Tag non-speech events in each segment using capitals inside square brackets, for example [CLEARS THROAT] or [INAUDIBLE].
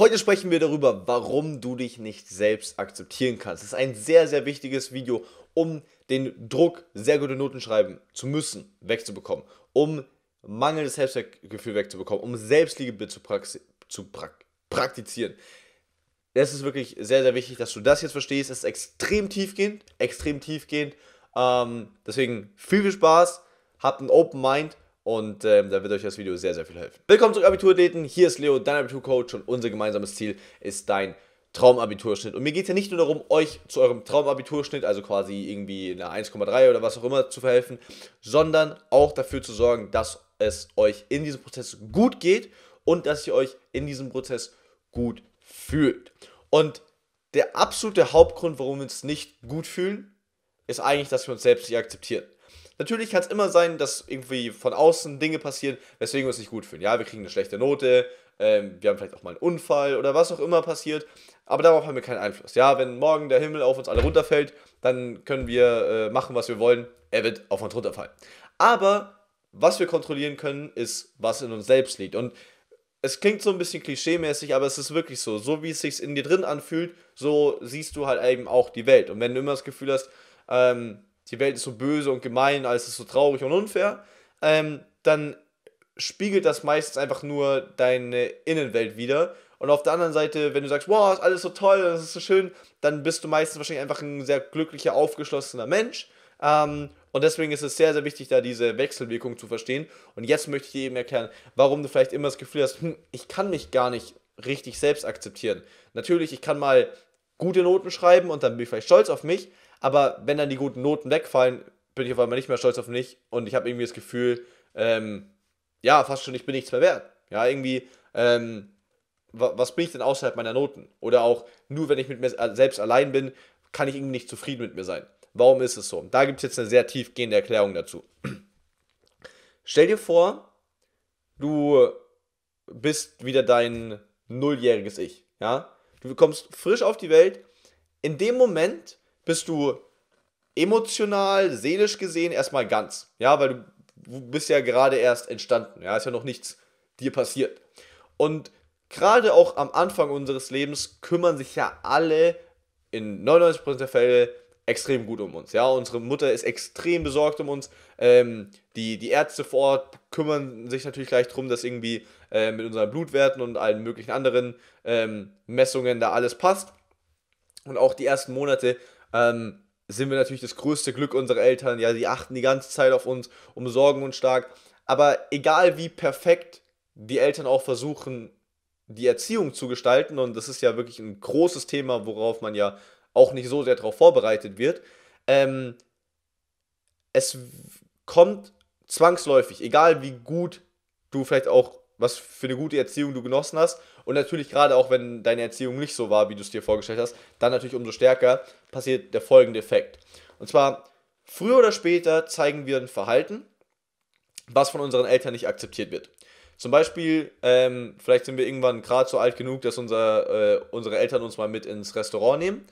Heute sprechen wir darüber, warum du dich nicht selbst akzeptieren kannst. Das ist ein sehr, sehr wichtiges Video, um den Druck, sehr gute Noten schreiben zu müssen, wegzubekommen, um mangelndes Selbstwertgefühl wegzubekommen, um Selbstliebe zu, praxi zu prak praktizieren. Es ist wirklich sehr, sehr wichtig, dass du das jetzt verstehst. Es ist extrem tiefgehend, extrem tiefgehend. Ähm, deswegen viel, viel Spaß, habt ein Open Mind und ähm, da wird euch das Video sehr, sehr viel helfen. Willkommen zurück, Abiturathleten. Hier ist Leo, dein Abiturcoach. Und unser gemeinsames Ziel ist dein Traumabiturschnitt. Und mir geht es ja nicht nur darum, euch zu eurem Traumabiturschnitt, also quasi irgendwie eine 1,3 oder was auch immer, zu verhelfen, sondern auch dafür zu sorgen, dass es euch in diesem Prozess gut geht und dass ihr euch in diesem Prozess gut fühlt. Und der absolute Hauptgrund, warum wir uns nicht gut fühlen, ist eigentlich, dass wir uns selbst nicht akzeptieren. Natürlich kann es immer sein, dass irgendwie von außen Dinge passieren, weswegen wir uns nicht gut fühlen. Ja, wir kriegen eine schlechte Note, ähm, wir haben vielleicht auch mal einen Unfall oder was auch immer passiert, aber darauf haben wir keinen Einfluss. Ja, wenn morgen der Himmel auf uns alle runterfällt, dann können wir äh, machen, was wir wollen. Er wird auf uns runterfallen. Aber was wir kontrollieren können, ist, was in uns selbst liegt. Und es klingt so ein bisschen klischeemäßig, aber es ist wirklich so. So wie es sich in dir drin anfühlt, so siehst du halt eben auch die Welt. Und wenn du immer das Gefühl hast, ähm, die Welt ist so böse und gemein, alles ist so traurig und unfair, ähm, dann spiegelt das meistens einfach nur deine Innenwelt wieder. Und auf der anderen Seite, wenn du sagst, wow, ist alles so toll, das ist so schön, dann bist du meistens wahrscheinlich einfach ein sehr glücklicher, aufgeschlossener Mensch. Ähm, und deswegen ist es sehr, sehr wichtig, da diese Wechselwirkung zu verstehen. Und jetzt möchte ich dir eben erklären, warum du vielleicht immer das Gefühl hast, hm, ich kann mich gar nicht richtig selbst akzeptieren. Natürlich, ich kann mal gute Noten schreiben und dann bin ich vielleicht stolz auf mich, aber wenn dann die guten Noten wegfallen, bin ich auf einmal nicht mehr stolz auf mich und ich habe irgendwie das Gefühl, ähm, ja, fast schon, ich bin nichts mehr wert. Ja, irgendwie, ähm, was bin ich denn außerhalb meiner Noten? Oder auch nur, wenn ich mit mir selbst allein bin, kann ich irgendwie nicht zufrieden mit mir sein. Warum ist es so? Da gibt es jetzt eine sehr tiefgehende Erklärung dazu. Stell dir vor, du bist wieder dein nulljähriges Ich. Ja? Du kommst frisch auf die Welt. In dem Moment, bist du emotional, seelisch gesehen erstmal ganz. Ja, weil du bist ja gerade erst entstanden. Ja, ist ja noch nichts dir passiert. Und gerade auch am Anfang unseres Lebens kümmern sich ja alle in 99% der Fälle extrem gut um uns. Ja, unsere Mutter ist extrem besorgt um uns. Ähm, die, die Ärzte vor Ort kümmern sich natürlich gleich darum, dass irgendwie äh, mit unseren Blutwerten und allen möglichen anderen ähm, Messungen da alles passt. Und auch die ersten Monate ähm, sind wir natürlich das größte Glück unserer Eltern. Ja, die achten die ganze Zeit auf uns, umsorgen uns stark. Aber egal wie perfekt die Eltern auch versuchen, die Erziehung zu gestalten, und das ist ja wirklich ein großes Thema, worauf man ja auch nicht so sehr darauf vorbereitet wird, ähm, es kommt zwangsläufig, egal wie gut du vielleicht auch was für eine gute Erziehung du genossen hast. Und natürlich gerade auch, wenn deine Erziehung nicht so war, wie du es dir vorgestellt hast, dann natürlich umso stärker passiert der folgende Effekt. Und zwar, früher oder später zeigen wir ein Verhalten, was von unseren Eltern nicht akzeptiert wird. Zum Beispiel, ähm, vielleicht sind wir irgendwann gerade so alt genug, dass unser, äh, unsere Eltern uns mal mit ins Restaurant nehmen.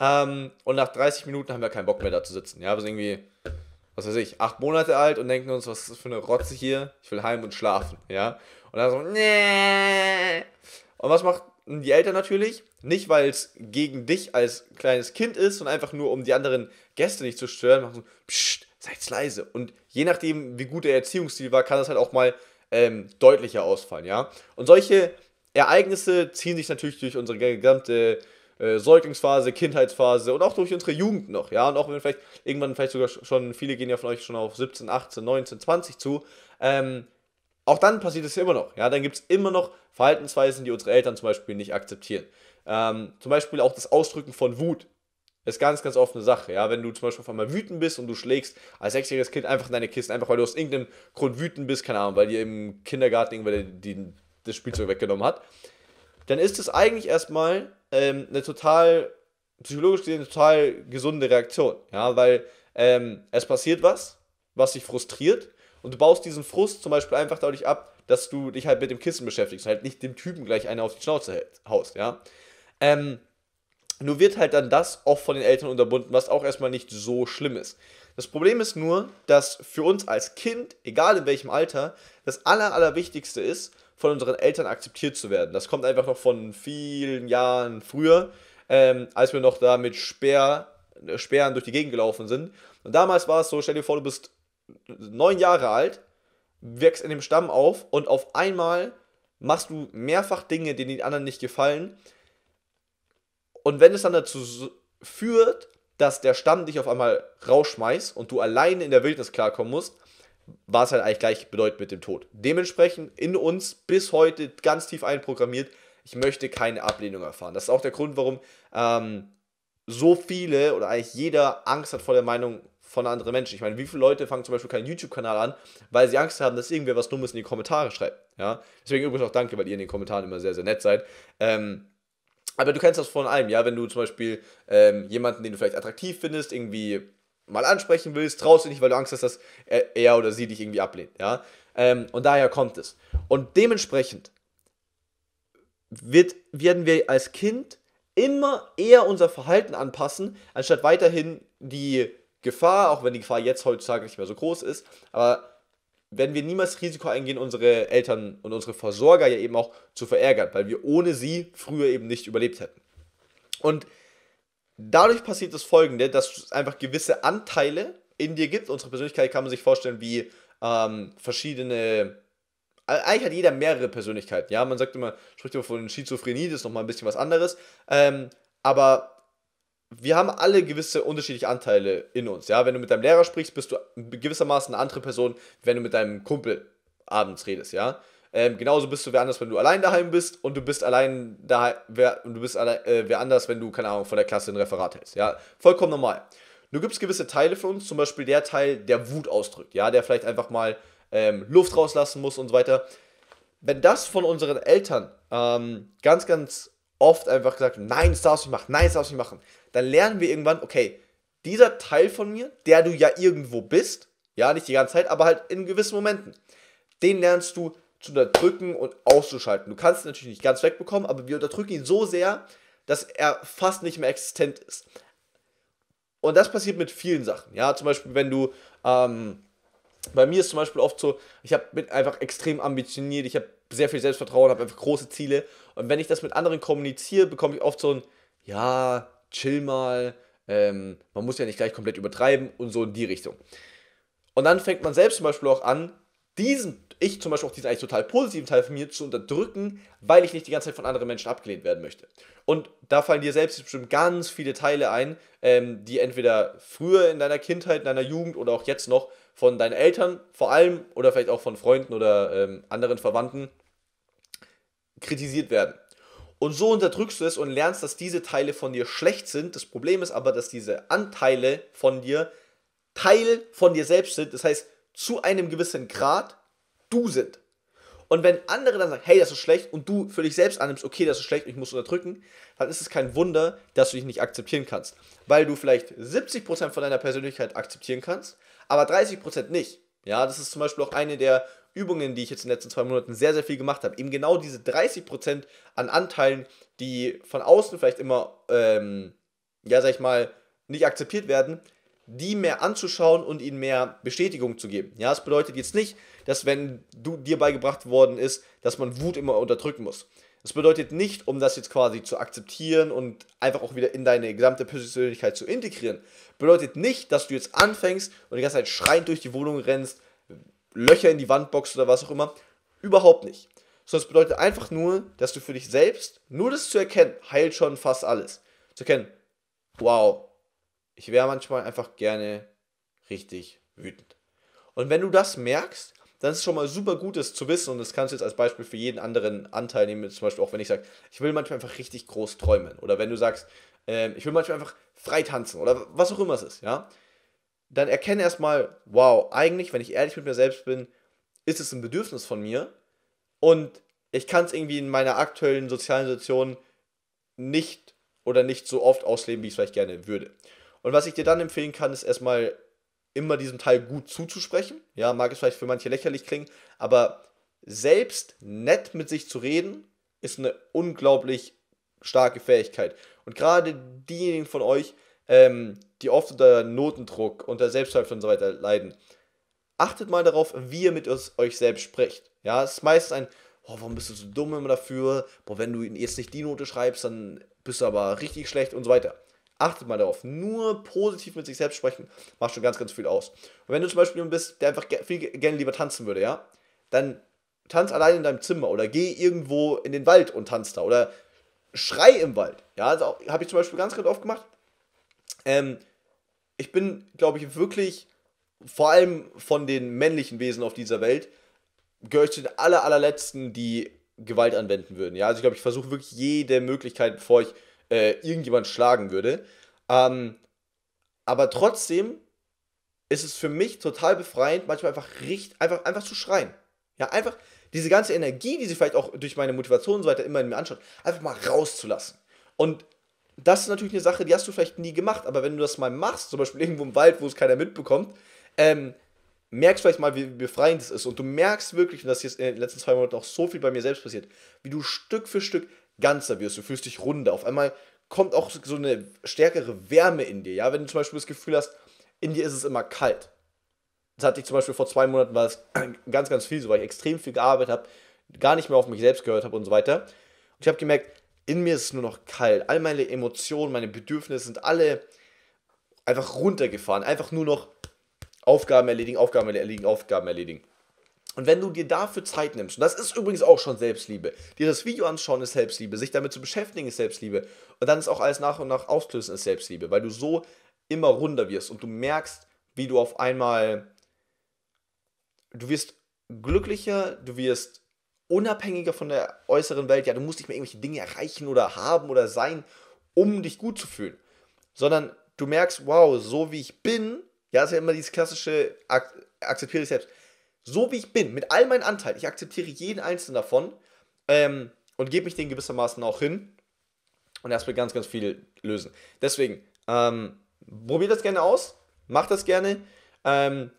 Ähm, und nach 30 Minuten haben wir keinen Bock mehr da zu sitzen. Ja, wir sind irgendwie, was weiß ich, acht Monate alt und denken uns, was ist das für eine Rotze hier? Ich will heim und schlafen. Ja, und dann so, nee. Und was machen die Eltern natürlich? Nicht, weil es gegen dich als kleines Kind ist, sondern einfach nur, um die anderen Gäste nicht zu stören, machen so, pst, seid's leise. Und je nachdem, wie gut der Erziehungsstil war, kann das halt auch mal ähm, deutlicher ausfallen, ja. Und solche Ereignisse ziehen sich natürlich durch unsere gesamte äh, Säuglingsphase, Kindheitsphase und auch durch unsere Jugend noch, ja. Und auch wenn vielleicht irgendwann vielleicht sogar schon, viele gehen ja von euch schon auf 17, 18, 19, 20 zu, ähm, auch dann passiert es ja immer noch. Ja, dann gibt es immer noch Verhaltensweisen, die unsere Eltern zum Beispiel nicht akzeptieren. Ähm, zum Beispiel auch das Ausdrücken von Wut ist ganz, ganz oft eine Sache. Ja, wenn du zum Beispiel auf einmal wütend bist und du schlägst als sechsjähriges Kind einfach in deine Kiste, einfach weil du aus irgendeinem Grund wütend bist, keine Ahnung, weil dir im Kindergarten irgendwer die, die, das Spielzeug weggenommen hat, dann ist es eigentlich erstmal ähm, eine total, psychologisch gesehen, eine total gesunde Reaktion. Ja, weil ähm, es passiert was, was dich frustriert und du baust diesen Frust zum Beispiel einfach dadurch ab, dass du dich halt mit dem Kissen beschäftigst und halt nicht dem Typen gleich eine auf die Schnauze haust, ja. Ähm, nur wird halt dann das auch von den Eltern unterbunden, was auch erstmal nicht so schlimm ist. Das Problem ist nur, dass für uns als Kind, egal in welchem Alter, das Aller, Allerwichtigste ist, von unseren Eltern akzeptiert zu werden. Das kommt einfach noch von vielen Jahren früher, ähm, als wir noch da mit Speer, äh, Speeren durch die Gegend gelaufen sind. Und damals war es so, stell dir vor, du bist neun Jahre alt, wächst in dem Stamm auf und auf einmal machst du mehrfach Dinge, die den anderen nicht gefallen. Und wenn es dann dazu führt, dass der Stamm dich auf einmal rausschmeißt und du alleine in der Wildnis klarkommen musst, war es halt eigentlich gleich bedeutend mit dem Tod. Dementsprechend in uns bis heute ganz tief einprogrammiert, ich möchte keine Ablehnung erfahren. Das ist auch der Grund, warum ähm, so viele oder eigentlich jeder Angst hat vor der Meinung von anderen Menschen. Ich meine, wie viele Leute fangen zum Beispiel keinen YouTube-Kanal an, weil sie Angst haben, dass irgendwer was Dummes in die Kommentare schreibt. Ja? Deswegen übrigens auch danke, weil ihr in den Kommentaren immer sehr, sehr nett seid. Ähm, aber du kennst das von allem, ja, wenn du zum Beispiel ähm, jemanden, den du vielleicht attraktiv findest, irgendwie mal ansprechen willst, traust du nicht, weil du Angst hast, dass er, er oder sie dich irgendwie ablehnt, ja. Ähm, und daher kommt es. Und dementsprechend wird, werden wir als Kind immer eher unser Verhalten anpassen, anstatt weiterhin die Gefahr, auch wenn die Gefahr jetzt heutzutage nicht mehr so groß ist, aber wenn wir niemals Risiko eingehen, unsere Eltern und unsere Versorger ja eben auch zu verärgern, weil wir ohne sie früher eben nicht überlebt hätten. Und dadurch passiert das Folgende, dass es einfach gewisse Anteile in dir gibt. Unsere Persönlichkeit kann man sich vorstellen wie ähm, verschiedene eigentlich hat jeder mehrere Persönlichkeiten. Ja, man sagt immer, spricht immer von Schizophrenie, das ist nochmal ein bisschen was anderes. Ähm, aber wir haben alle gewisse unterschiedliche Anteile in uns. Ja, wenn du mit deinem Lehrer sprichst, bist du gewissermaßen eine andere Person, wenn du mit deinem Kumpel abends redest. Ja, ähm, genauso bist du wer anders, wenn du allein daheim bist und du bist allein daheim, wer, und du bist allein, äh, wer anders, wenn du, keine Ahnung, von der Klasse ein Referat hältst. Ja, vollkommen normal. Nur gibt es gewisse Teile für uns, zum Beispiel der Teil, der Wut ausdrückt, ja, der vielleicht einfach mal ähm, Luft rauslassen muss und so weiter. Wenn das von unseren Eltern ähm, ganz, ganz oft einfach gesagt, nein, das darfst du nicht machen, nein, das darfst du nicht machen. Dann lernen wir irgendwann, okay, dieser Teil von mir, der du ja irgendwo bist, ja, nicht die ganze Zeit, aber halt in gewissen Momenten, den lernst du zu unterdrücken und auszuschalten. Du kannst ihn natürlich nicht ganz wegbekommen, aber wir unterdrücken ihn so sehr, dass er fast nicht mehr existent ist. Und das passiert mit vielen Sachen. Ja, zum Beispiel, wenn du ähm, bei mir ist zum Beispiel oft so, ich hab, bin einfach extrem ambitioniert, ich habe sehr viel Selbstvertrauen, habe einfach große Ziele. Und wenn ich das mit anderen kommuniziere, bekomme ich oft so ein, ja, chill mal, ähm, man muss ja nicht gleich komplett übertreiben und so in die Richtung. Und dann fängt man selbst zum Beispiel auch an, diesen, ich zum Beispiel auch diesen eigentlich total positiven Teil von mir zu unterdrücken, weil ich nicht die ganze Zeit von anderen Menschen abgelehnt werden möchte. Und da fallen dir selbst bestimmt ganz viele Teile ein, ähm, die entweder früher in deiner Kindheit, in deiner Jugend oder auch jetzt noch von deinen Eltern vor allem oder vielleicht auch von Freunden oder ähm, anderen Verwandten kritisiert werden. Und so unterdrückst du es und lernst, dass diese Teile von dir schlecht sind. Das Problem ist aber, dass diese Anteile von dir Teil von dir selbst sind. Das heißt, zu einem gewissen Grad du sind. Und wenn andere dann sagen, hey, das ist schlecht, und du für dich selbst annimmst, okay, das ist schlecht und ich muss unterdrücken, dann ist es kein Wunder, dass du dich nicht akzeptieren kannst. Weil du vielleicht 70% von deiner Persönlichkeit akzeptieren kannst, aber 30% nicht. Ja, das ist zum Beispiel auch eine der Übungen, die ich jetzt in den letzten zwei Monaten sehr, sehr viel gemacht habe. Eben genau diese 30% an Anteilen, die von außen vielleicht immer, ähm, ja, sag ich mal, nicht akzeptiert werden, die mehr anzuschauen und ihnen mehr Bestätigung zu geben. Ja, es bedeutet jetzt nicht, dass wenn du dir beigebracht worden ist, dass man Wut immer unterdrücken muss. Das bedeutet nicht, um das jetzt quasi zu akzeptieren und einfach auch wieder in deine gesamte Persönlichkeit zu integrieren, bedeutet nicht, dass du jetzt anfängst und die ganze Zeit schreiend durch die Wohnung rennst, Löcher in die Wand boxt oder was auch immer. Überhaupt nicht. Sondern es bedeutet einfach nur, dass du für dich selbst, nur das zu erkennen, heilt schon fast alles. Zu erkennen, wow, ich wäre manchmal einfach gerne richtig wütend. Und wenn du das merkst, dann ist es schon mal super gut das zu wissen und das kannst du jetzt als Beispiel für jeden anderen Anteil nehmen, zum Beispiel auch wenn ich sage, ich will manchmal einfach richtig groß träumen oder wenn du sagst, äh, ich will manchmal einfach frei tanzen oder was auch immer es ist, ja, dann erkenne erstmal, wow, eigentlich, wenn ich ehrlich mit mir selbst bin, ist es ein Bedürfnis von mir und ich kann es irgendwie in meiner aktuellen sozialen Situation nicht oder nicht so oft ausleben, wie ich es vielleicht gerne würde. Und was ich dir dann empfehlen kann, ist erstmal immer diesem Teil gut zuzusprechen. Ja, mag es vielleicht für manche lächerlich klingen, aber selbst nett mit sich zu reden, ist eine unglaublich starke Fähigkeit. Und gerade diejenigen von euch, ähm, die oft unter Notendruck, unter Selbstzweifel und so weiter leiden, achtet mal darauf, wie ihr mit euch selbst sprecht. Ja, es ist meistens ein, oh, warum bist du so dumm immer dafür? Boah, wenn du jetzt nicht die Note schreibst, dann bist du aber richtig schlecht und so weiter. Achtet mal darauf. Nur positiv mit sich selbst sprechen macht schon ganz, ganz viel aus. Und wenn du zum Beispiel jemand bist, der einfach viel gerne lieber tanzen würde, ja, dann tanz allein in deinem Zimmer oder geh irgendwo in den Wald und tanz da oder schrei im Wald. Ja, das also habe ich zum Beispiel ganz, ganz oft gemacht. Ähm, ich bin, glaube ich, wirklich, vor allem von den männlichen Wesen auf dieser Welt, gehöre ich zu den aller, allerletzten, die Gewalt anwenden würden. Ja, also ich glaube, ich versuche wirklich jede Möglichkeit, bevor ich äh, irgendjemand schlagen würde. Ähm, aber trotzdem ist es für mich total befreiend, manchmal einfach, richt, einfach, einfach zu schreien. Ja, einfach diese ganze Energie, die sie vielleicht auch durch meine Motivation und so weiter immer in mir anschaut, einfach mal rauszulassen. Und das ist natürlich eine Sache, die hast du vielleicht nie gemacht, aber wenn du das mal machst, zum Beispiel [LAUGHS] irgendwo im Wald, wo es keiner mitbekommt, ähm, merkst vielleicht mal, wie befreiend es ist. Und du merkst wirklich, und das ist in den letzten zwei Monaten auch so viel bei mir selbst passiert, wie du Stück für Stück ganzer wirst, du fühlst dich runder. Auf einmal kommt auch so eine stärkere Wärme in dir, ja. Wenn du zum Beispiel das Gefühl hast, in dir ist es immer kalt. Das hatte ich zum Beispiel vor zwei Monaten, war es [CLEARS THROAT] ganz, ganz viel so, weil ich extrem viel gearbeitet habe, gar nicht mehr auf mich selbst gehört habe und so weiter. Und ich habe gemerkt, in mir ist es nur noch kalt. All meine Emotionen, meine Bedürfnisse sind alle einfach runtergefahren. Einfach nur noch Aufgaben erledigen, Aufgaben erledigen, Aufgaben erledigen. Und wenn du dir dafür Zeit nimmst, und das ist übrigens auch schon Selbstliebe, dir das Video anschauen ist Selbstliebe, sich damit zu beschäftigen ist Selbstliebe und dann ist auch alles nach und nach auflösen ist Selbstliebe, weil du so immer runder wirst und du merkst, wie du auf einmal, du wirst glücklicher, du wirst unabhängiger von der äußeren Welt, ja, du musst nicht mehr irgendwelche Dinge erreichen oder haben oder sein, um dich gut zu fühlen, sondern du merkst, wow, so wie ich bin, ja, das ist ja immer dieses klassische, ak akzeptiere dich selbst so wie ich bin, mit all meinen Anteilen, ich akzeptiere jeden einzelnen davon ähm, und gebe mich den gewissermaßen auch hin. Und das wird ganz, ganz viel lösen. Deswegen, ähm, probiert das gerne aus, macht das gerne. Ähm,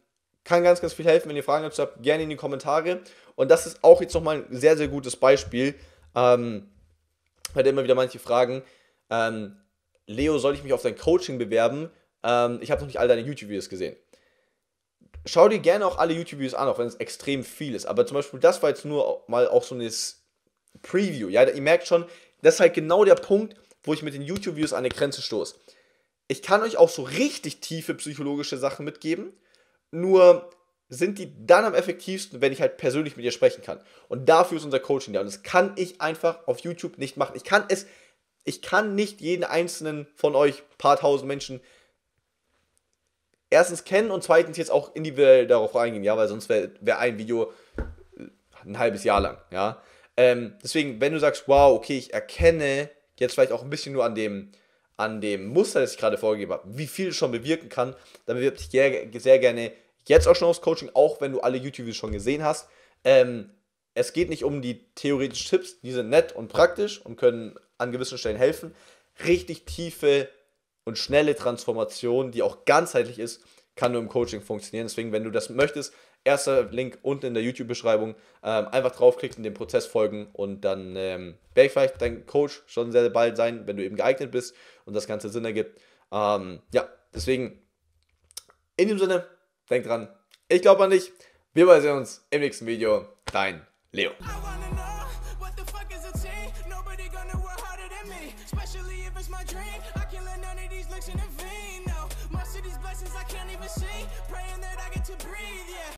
kann ganz, ganz viel helfen. Wenn ihr Fragen dazu habt, gerne in die Kommentare. Und das ist auch jetzt nochmal ein sehr, sehr gutes Beispiel. Ähm, hatte immer wieder manche Fragen. Ähm, Leo, soll ich mich auf dein Coaching bewerben? Ähm, ich habe noch nicht all deine YouTube-Videos gesehen schau dir gerne auch alle YouTube-Videos an, auch wenn es extrem viel ist. Aber zum Beispiel, das war jetzt nur mal auch so eine Preview. Ja, ihr merkt schon, das ist halt genau der Punkt, wo ich mit den YouTube-Videos an eine Grenze stoße. Ich kann euch auch so richtig tiefe psychologische Sachen mitgeben, nur sind die dann am effektivsten, wenn ich halt persönlich mit ihr sprechen kann. Und dafür ist unser Coaching da. Und das kann ich einfach auf YouTube nicht machen. Ich kann es, ich kann nicht jeden einzelnen von euch, paar tausend Menschen, erstens kennen und zweitens jetzt auch individuell darauf eingehen, ja, weil sonst wäre wär ein Video äh, ein halbes Jahr lang, ja. Ähm, deswegen, wenn du sagst, wow, okay, ich erkenne jetzt vielleicht auch ein bisschen nur an dem, an dem Muster, das ich gerade vorgegeben habe, wie viel es schon bewirken kann, dann bewirb dich sehr gerne jetzt auch schon aufs Coaching, auch wenn du alle YouTube-Videos schon gesehen hast. Ähm, es geht nicht um die theoretischen Tipps, die sind nett und praktisch und können an gewissen Stellen helfen. Richtig tiefe und schnelle Transformation, die auch ganzheitlich ist, kann nur im Coaching funktionieren. Deswegen, wenn du das möchtest, erster Link unten in der YouTube-Beschreibung, ähm, einfach draufklicken, dem Prozess folgen und dann ähm, werde ich vielleicht dein Coach schon sehr bald sein, wenn du eben geeignet bist und das Ganze Sinn ergibt. Ähm, ja, deswegen, in dem Sinne, denk dran, ich glaube an dich. Wir sehen uns im nächsten Video. Dein Leo. machine